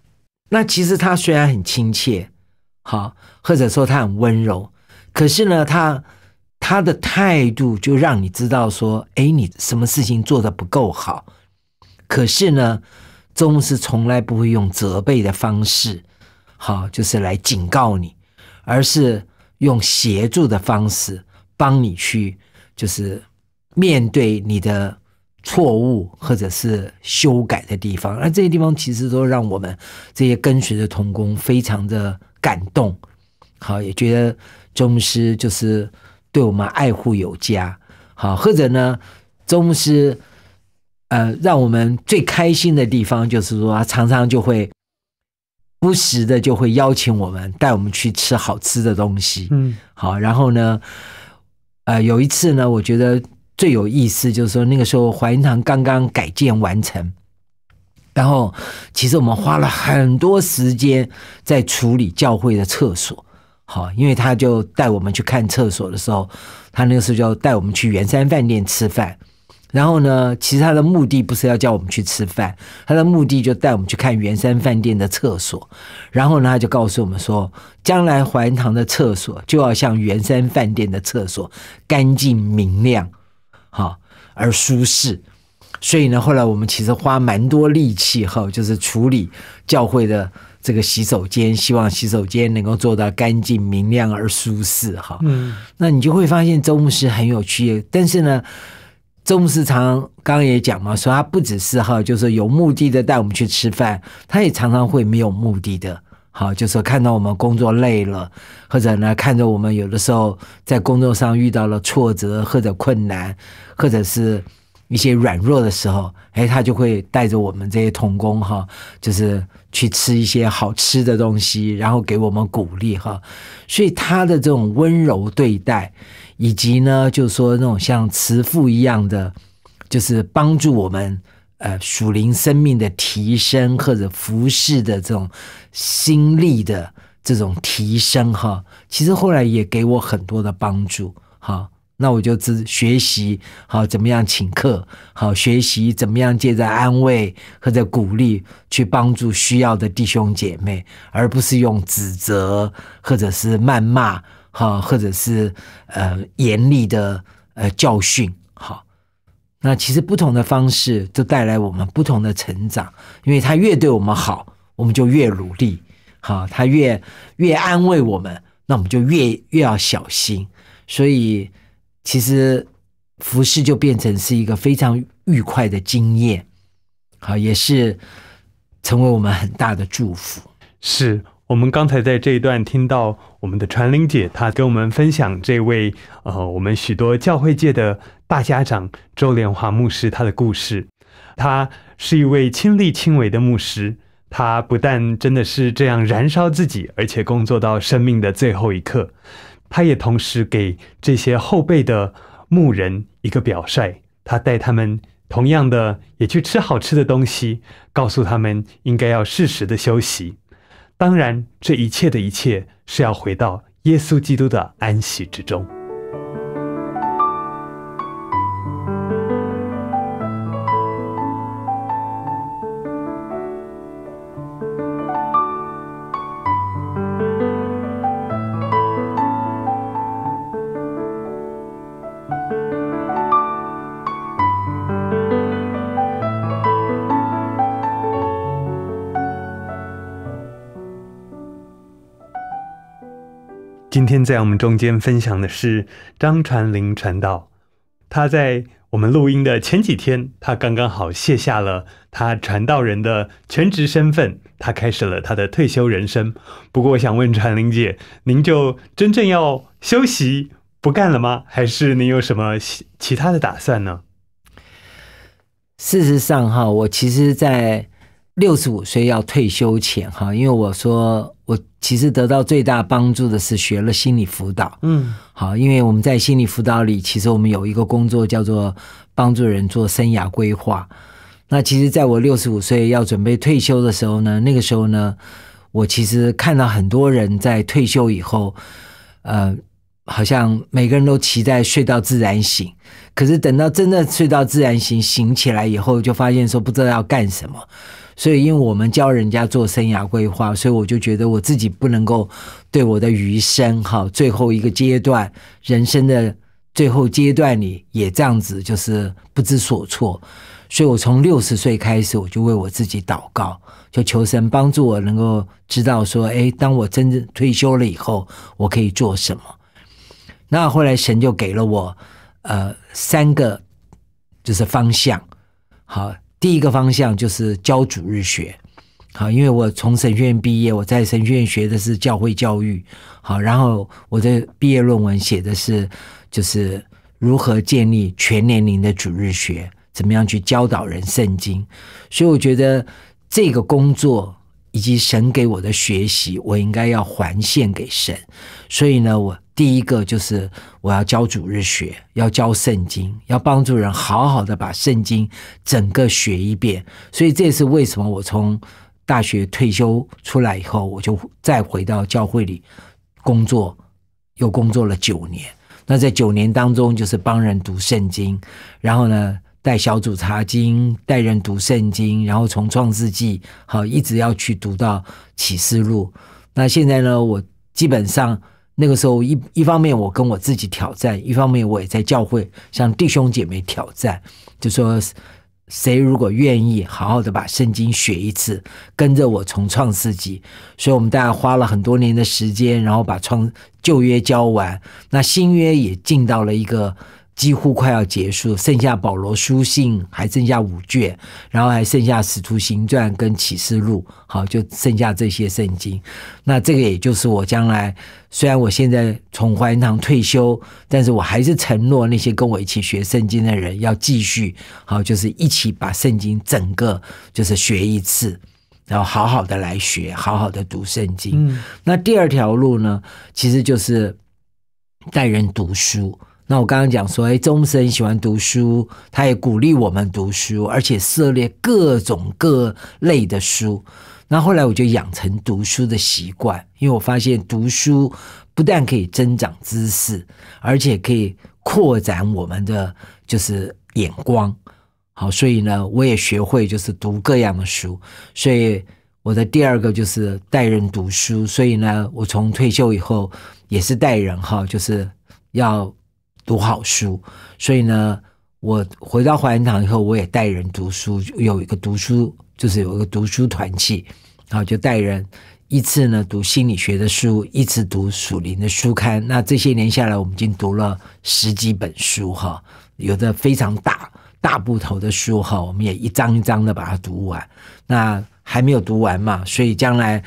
那其实他虽然很亲切，好，或者说他很温柔，可是呢，他他的态度就让你知道说，哎，你什么事情做的不够好。可是呢，总是从来不会用责备的方式，好，就是来警告你。”而是用协助的方式帮你去，就是面对你的错误或者是修改的地方。而这些地方其实都让我们这些跟随的童工非常的感动，好也觉得宗师就是对我们爱护有加，好或者呢，宗师呃让我们最开心的地方就是说，常常就会。不时的就会邀请我们，带我们去吃好吃的东西。嗯，好，然后呢，呃，有一次呢，我觉得最有意思，就是说那个时候怀仁堂刚刚改建完成，然后其实我们花了很多时间在处理教会的厕所。好，因为他就带我们去看厕所的时候，他那个时候就带我们去元山饭店吃饭。然后呢，其实他的目的不是要叫我们去吃饭，他的目的就带我们去看圆山饭店的厕所。然后呢，他就告诉我们说，将来怀塘的厕所就要像圆山饭店的厕所，干净明亮，哈，而舒适。所以呢，后来我们其实花蛮多力气，哈，就是处理教会的这个洗手间，希望洗手间能够做到干净明亮而舒适，哈。嗯。那你就会发现周牧师很有趣，但是呢。钟师常刚刚也讲嘛，说他不只是哈，就是有目的的带我们去吃饭，他也常常会没有目的的，好，就是看到我们工作累了，或者呢，看着我们有的时候在工作上遇到了挫折或者困难，或者是一些软弱的时候，哎，他就会带着我们这些童工哈，就是。去吃一些好吃的东西，然后给我们鼓励哈。所以他的这种温柔对待，以及呢，就是说那种像慈父一样的，就是帮助我们呃属灵生命的提升或者服侍的这种心力的这种提升哈。其实后来也给我很多的帮助哈。那我就只学习好，怎么样请客好，学习怎么样借着安慰或者鼓励去帮助需要的弟兄姐妹，而不是用指责或者是谩骂哈，或者是呃严厉的呃教训哈。那其实不同的方式都带来我们不同的成长，因为他越对我们好，我们就越努力好；他越越安慰我们，那我们就越越要小心。所以。其实服侍就变成是一个非常愉快的经验，好，也是成为我们很大的祝福。是我们刚才在这一段听到我们的传玲姐，她跟我们分享这位呃，我们许多教会界的大家长周连华牧师他的故事。他是一位亲力亲为的牧师，他不但真的是这样燃烧自己，而且工作到生命的最后一刻。他也同时给这些后辈的牧人一个表率，他带他们同样的也去吃好吃的东西，告诉他们应该要适时的休息。当然，这一切的一切是要回到耶稣基督的安息之中。今天在我们中间分享的是张传玲传道，他在我们录音的前几天，他刚刚好卸下了他传道人的全职身份，他开始了他的退休人生。不过，我想问传玲姐，您就真正要休息不干了吗？还是您有什么其他的打算呢？事实上，哈，我其实在六十五岁要退休前，哈，因为我说。其实得到最大帮助的是学了心理辅导。嗯，好，因为我们在心理辅导里，其实我们有一个工作叫做帮助人做生涯规划。那其实，在我六十五岁要准备退休的时候呢，那个时候呢，我其实看到很多人在退休以后，呃，好像每个人都期待睡到自然醒，可是等到真的睡到自然醒，醒起来以后，就发现说不知道要干什么。所以，因为我们教人家做生涯规划，所以我就觉得我自己不能够对我的余生，哈，最后一个阶段人生的最后阶段里也这样子，就是不知所措。所以我从六十岁开始，我就为我自己祷告，就求神帮助我能够知道说，哎，当我真正退休了以后，我可以做什么。那后来神就给了我呃三个就是方向，好。第一个方向就是教主日学，好，因为我从神学院毕业，我在神学院学的是教会教育，好，然后我的毕业论文写的是就是如何建立全年龄的主日学，怎么样去教导人圣经，所以我觉得这个工作。以及神给我的学习，我应该要还献给神。所以呢，我第一个就是我要教主日学，要教圣经，要帮助人好好的把圣经整个学一遍。所以这是为什么我从大学退休出来以后，我就再回到教会里工作，又工作了九年。那在九年当中，就是帮人读圣经，然后呢。带小组查经，带人读圣经，然后从创世纪好一直要去读到启示录。那现在呢，我基本上那个时候一一方面我跟我自己挑战，一方面我也在教会向弟兄姐妹挑战，就说谁如果愿意好好的把圣经学一次，跟着我从创世纪，所以我们大家花了很多年的时间，然后把创旧约教完，那新约也进到了一个。几乎快要结束，剩下保罗书信还剩下五卷，然后还剩下使徒行传跟启示录，好，就剩下这些圣经。那这个也就是我将来，虽然我现在从怀堂退休，但是我还是承诺那些跟我一起学圣经的人，要继续好，就是一起把圣经整个就是学一次，然后好好的来学，好好的读圣经。那第二条路呢，其实就是带人读书。那我刚刚讲说，哎，宗神喜欢读书，他也鼓励我们读书，而且涉猎各种各类的书。那后来我就养成读书的习惯，因为我发现读书不但可以增长知识，而且可以扩展我们的就是眼光。好，所以呢，我也学会就是读各样的书。所以我的第二个就是带人读书。所以呢，我从退休以后也是带人哈，就是要。读好书，所以呢，我回到华仁堂以后，我也带人读书，有一个读书，就是有一个读书团契，然后就带人一次呢读心理学的书，一次读《蜀林》的书刊。那这些年下来，我们已经读了十几本书哈，有的非常大大部头的书哈，我们也一张一张的把它读完。那还没有读完嘛，所以将来。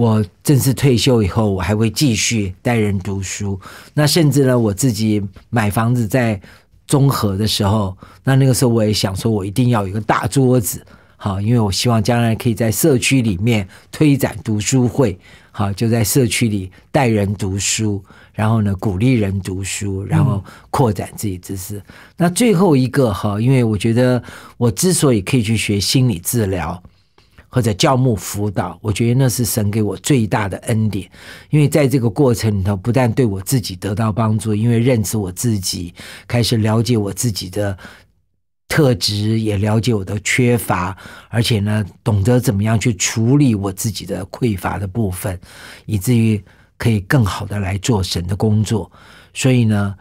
我正式退休以后，我还会继续带人读书。那甚至呢，我自己买房子在综合的时候，那那个时候我也想说，我一定要有个大桌子，好，因为我希望将来可以在社区里面推展读书会，好，就在社区里带人读书，然后呢，鼓励人读书，然后扩展自己知识。那最后一个哈，因为我觉得我之所以可以去学心理治疗。或者教牧辅导，我觉得那是神给我最大的恩典，因为在这个过程里头，不但对我自己得到帮助，因为认识我自己，开始了解我自己的特质，也了解我的缺乏，而且呢，懂得怎么样去处理我自己的匮乏的部分，以至于可以更好的来做神的工作。所以呢，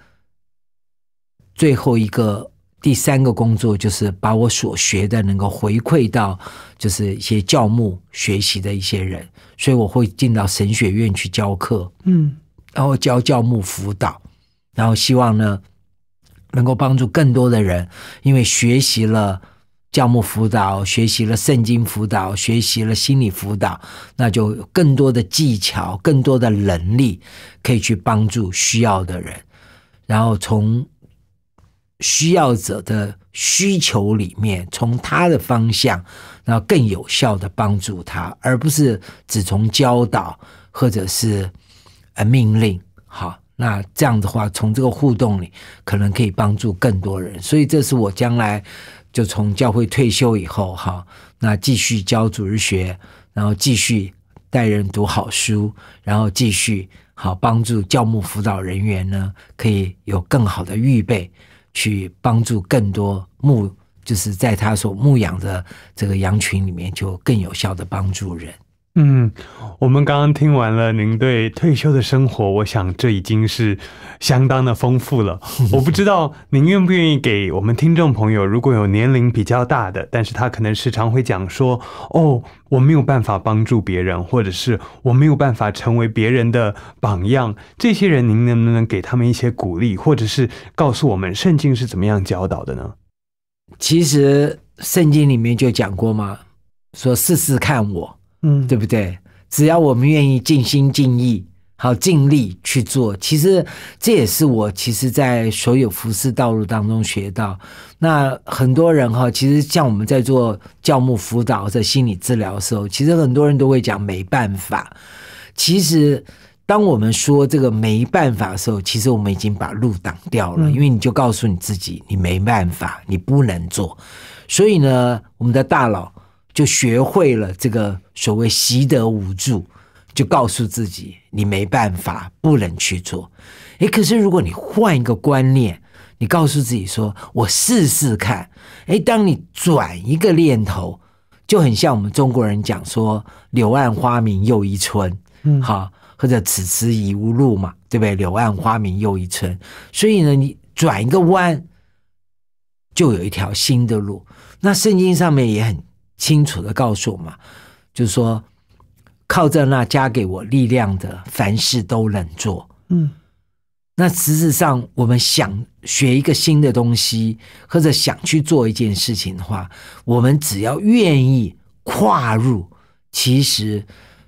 最后一个。第三个工作就是把我所学的能够回馈到，就是一些教牧学习的一些人，所以我会进到神学院去教课，嗯，然后教教牧辅导，然后希望呢，能够帮助更多的人，因为学习了教牧辅导，学习了圣经辅导，学习了心理辅导，那就有更多的技巧，更多的能力可以去帮助需要的人，然后从。需要者的需求里面，从他的方向，然后更有效的帮助他，而不是只从教导或者是呃命令。好，那这样的话，从这个互动里，可能可以帮助更多人。所以，这是我将来就从教会退休以后，哈，那继续教主日学，然后继续带人读好书，然后继续好帮助教牧辅导人员呢，可以有更好的预备。去帮助更多牧，就是在他所牧养的这个羊群里面，就更有效的帮助人。嗯，我们刚刚听完了您对退休的生活，我想这已经是相当的丰富了。我不知道您愿不愿意给我们听众朋友，如果有年龄比较大的，但是他可能时常会讲说：“哦，我没有办法帮助别人，或者是我没有办法成为别人的榜样。”这些人，您能不能给他们一些鼓励，或者是告诉我们圣经是怎么样教导的呢？其实圣经里面就讲过吗？说试试看我。嗯，对不对？只要我们愿意尽心尽意，好尽力去做，其实这也是我其实，在所有服侍道路当中学到。那很多人哈，其实像我们在做教牧辅导、在心理治疗的时候，其实很多人都会讲没办法。其实，当我们说这个没办法的时候，其实我们已经把路挡掉了，因为你就告诉你自己，你没办法，你不能做。所以呢，我们的大佬就学会了这个所谓习得无助，就告诉自己你没办法，不能去做。诶，可是如果你换一个观念，你告诉自己说我试试看。诶，当你转一个念头，就很像我们中国人讲说“柳暗花明又一村”，嗯，好，或者“此时已无路”嘛，对不对？“柳暗花明又一村”，所以呢，你转一个弯，就有一条新的路。那圣经上面也很。清楚的告诉我嘛，就是说靠着那加给我力量的，凡事都能做。嗯，那实质上我们想学一个新的东西，或者想去做一件事情的话，我们只要愿意跨入，其实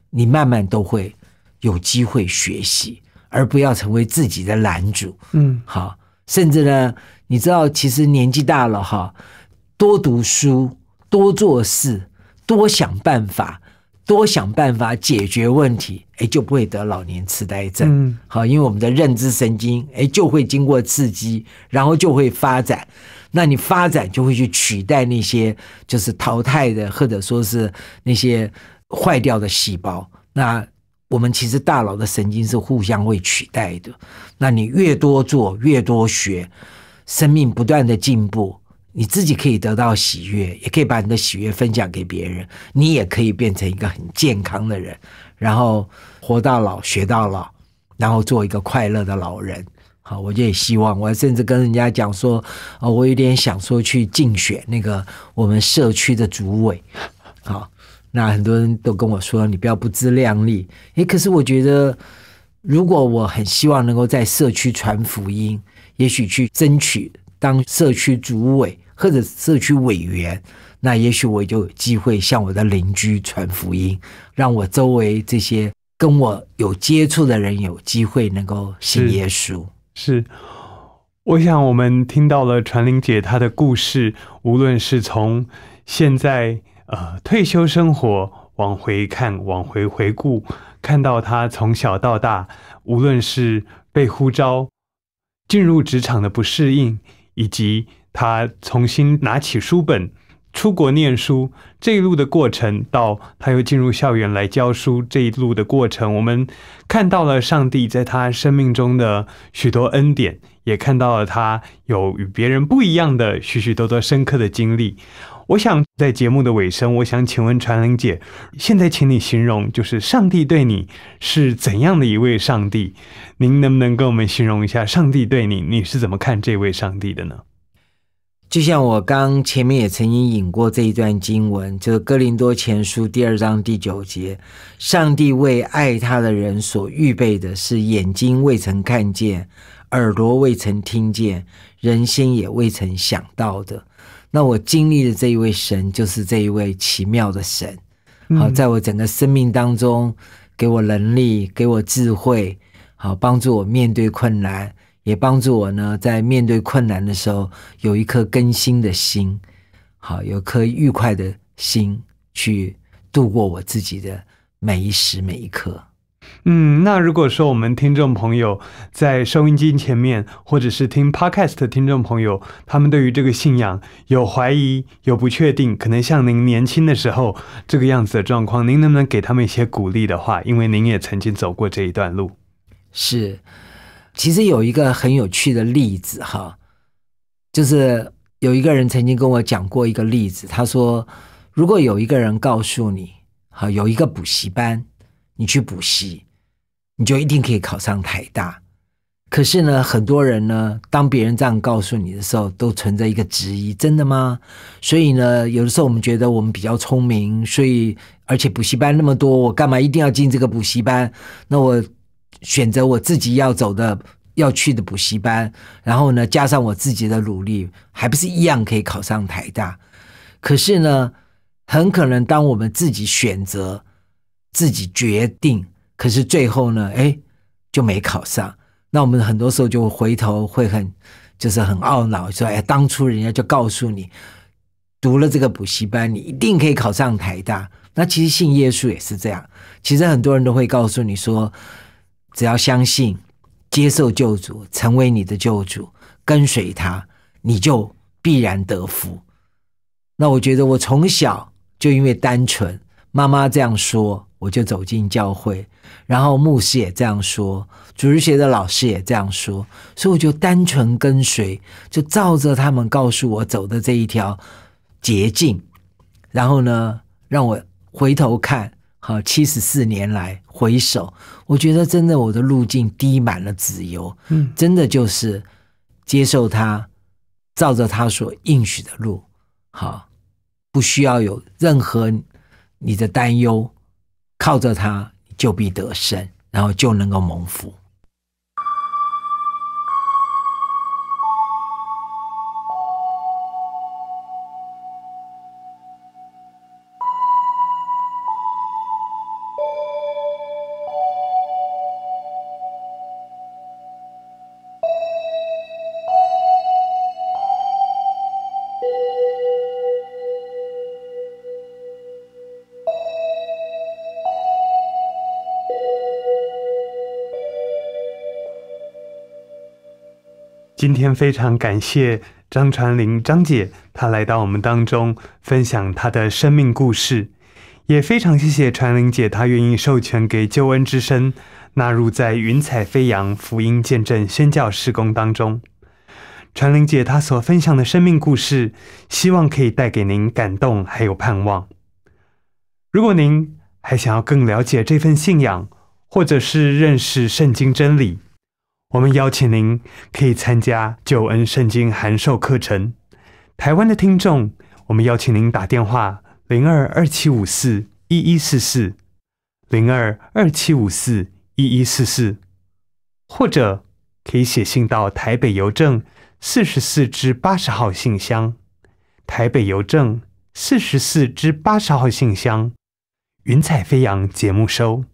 你慢慢都会有机会学习，而不要成为自己的拦阻。嗯，好，甚至呢，你知道，其实年纪大了哈，多读书。多做事，多想办法，多想办法解决问题，哎，就不会得老年痴呆症。好，因为我们的认知神经，哎，就会经过刺激，然后就会发展。那你发展就会去取代那些就是淘汰的，或者说是那些坏掉的细胞。那我们其实大脑的神经是互相会取代的。那你越多做，越多学，生命不断的进步。你自己可以得到喜悦，也可以把你的喜悦分享给别人。你也可以变成一个很健康的人，然后活到老，学到老，然后做一个快乐的老人。好，我就也希望。我甚至跟人家讲说：“哦，我有点想说去竞选那个我们社区的主委。”好，那很多人都跟我说：“你不要不自量力。”诶，可是我觉得，如果我很希望能够在社区传福音，也许去争取当社区主委。或者社区委员，那也许我就有机会向我的邻居传福音，让我周围这些跟我有接触的人有机会能够信耶稣。是，我想我们听到了传玲姐她的故事，无论是从现在呃退休生活往回看，往回回顾，看到她从小到大，无论是被呼召进入职场的不适应，以及。他重新拿起书本，出国念书这一路的过程，到他又进入校园来教书这一路的过程，我们看到了上帝在他生命中的许多恩典，也看到了他有与别人不一样的许许多多深刻的经历。我想在节目的尾声，我想请问传玲姐，现在请你形容，就是上帝对你是怎样的一位上帝？您能不能跟我们形容一下，上帝对你，你是怎么看这位上帝的呢？就像我刚前面也曾经引过这一段经文，就是《哥林多前书》第二章第九节：“上帝为爱他的人所预备的是眼睛未曾看见，耳朵未曾听见，人心也未曾想到的。”那我经历的这一位神，就是这一位奇妙的神。好，在我整个生命当中，给我能力，给我智慧，好帮助我面对困难。也帮助我呢，在面对困难的时候，有一颗更新的心，好，有颗愉快的心去度过我自己的每一时每一刻。嗯，那如果说我们听众朋友在收音机前面，或者是听 Podcast 的听众朋友，他们对于这个信仰有怀疑、有不确定，可能像您年轻的时候这个样子的状况，您能不能给他们一些鼓励的话？因为您也曾经走过这一段路，是。其实有一个很有趣的例子哈，就是有一个人曾经跟我讲过一个例子，他说，如果有一个人告诉你，好有一个补习班，你去补习，你就一定可以考上台大。可是呢，很多人呢，当别人这样告诉你的时候，都存在一个质疑：真的吗？所以呢，有的时候我们觉得我们比较聪明，所以而且补习班那么多，我干嘛一定要进这个补习班？那我。选择我自己要走的、要去的补习班，然后呢，加上我自己的努力，还不是一样可以考上台大？可是呢，很可能当我们自己选择、自己决定，可是最后呢，哎，就没考上。那我们很多时候就回头会很，就是很懊恼，说：“哎，当初人家就告诉你，读了这个补习班，你一定可以考上台大。”那其实信耶稣也是这样，其实很多人都会告诉你说。只要相信、接受救主，成为你的救主，跟随他，你就必然得福。那我觉得，我从小就因为单纯，妈妈这样说，我就走进教会，然后牧师也这样说，主日学的老师也这样说，所以我就单纯跟随，就照着他们告诉我走的这一条捷径。然后呢，让我回头看，好，七十四年来。回首，我觉得真的我的路径滴满了子油，嗯，真的就是接受他，照着他所应许的路，好，不需要有任何你的担忧，靠着他就必得胜，然后就能够蒙福。今天非常感谢张传玲张姐，她来到我们当中分享她的生命故事，也非常谢谢传玲姐，她愿意授权给救恩之声纳入在云彩飞扬福音见证宣教施工当中。传玲姐她所分享的生命故事，希望可以带给您感动还有盼望。如果您还想要更了解这份信仰，或者是认识圣经真理。我们邀请您可以参加《救恩圣经函授课程》。台湾的听众，我们邀请您打电话零二二七五四一一四四零二二七五四一一四四，或者可以写信到台北邮政四十四至八十号信箱。台北邮政四十四至八十号信箱，云彩飞扬节目收。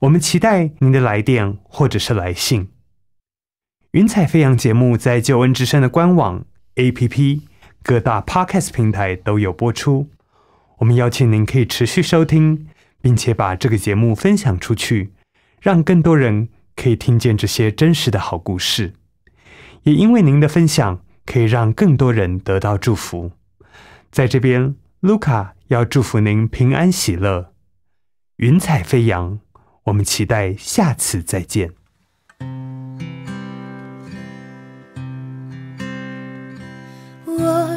我们期待您的来电或者是来信。云彩飞扬节目在救恩之声的官网、APP、各大 Podcast 平台都有播出。我们邀请您可以持续收听，并且把这个节目分享出去，让更多人可以听见这些真实的好故事。也因为您的分享，可以让更多人得到祝福。在这边，卢卡要祝福您平安喜乐。云彩飞扬，我们期待下次再见。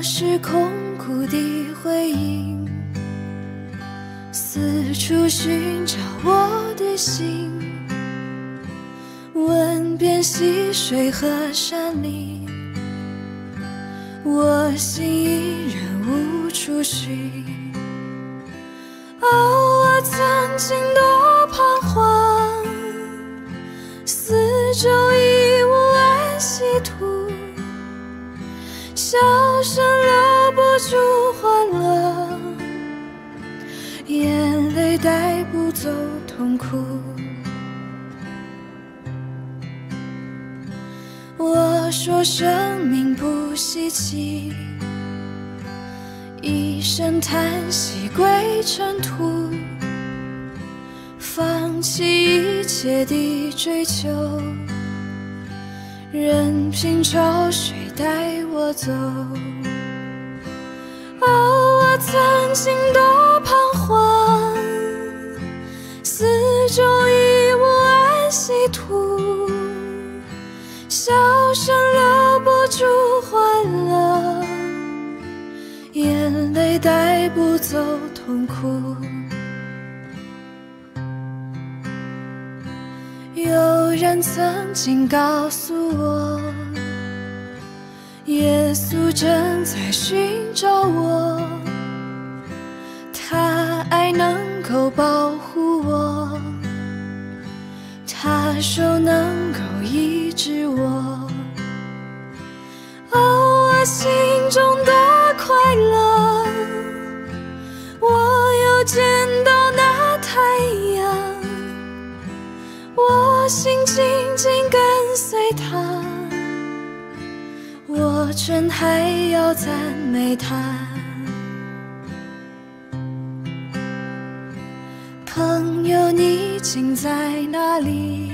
是空谷的回音，四处寻找我的心，吻遍溪水和山林，我心依然无处寻。哦，我曾经。的。痛苦。我说生命不稀奇，一声叹息归尘土，放弃一切的追求，任凭潮水带我走。哦，我曾经多。中一无安息图，笑声留不住欢乐，眼泪带不走痛苦。有人曾经告诉我，耶稣正在寻找我，他爱能够保护我。他说：“能够医治我，哦，我心中的快乐。我又见到那太阳，我心紧紧跟随他，我真还要赞美他。”朋友，你。情在哪里？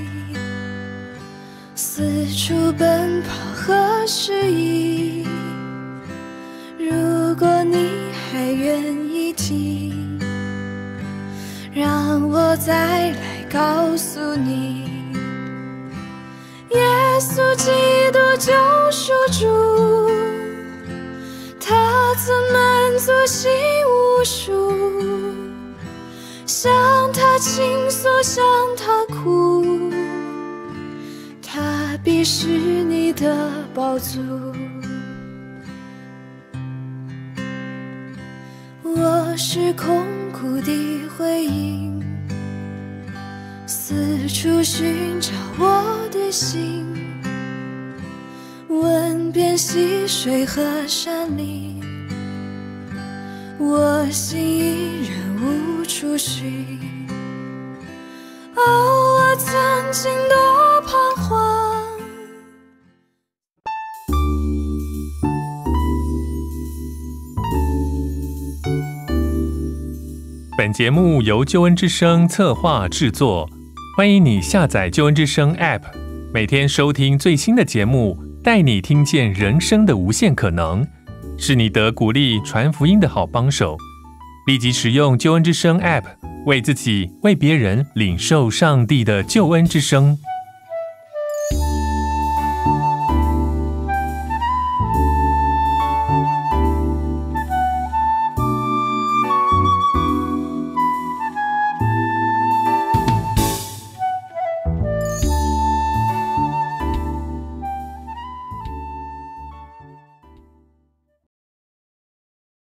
四处奔跑和失意。如果你还愿意听，让我再来告诉你。耶稣基督救赎主，他曾满足心无数。向他倾诉，向他哭，他必是你的宝座。我是空谷的回音，四处寻找我的心，问遍溪水和山林，我心依然。无处寻，哦，我曾经多彷徨。本节目由救恩之声策划制作，欢迎你下载救恩之声 App，每天收听最新的节目，带你听见人生的无限可能，是你得鼓励、传福音的好帮手。立即使用救恩之声 App，为自己、为别人领受上帝的救恩之声。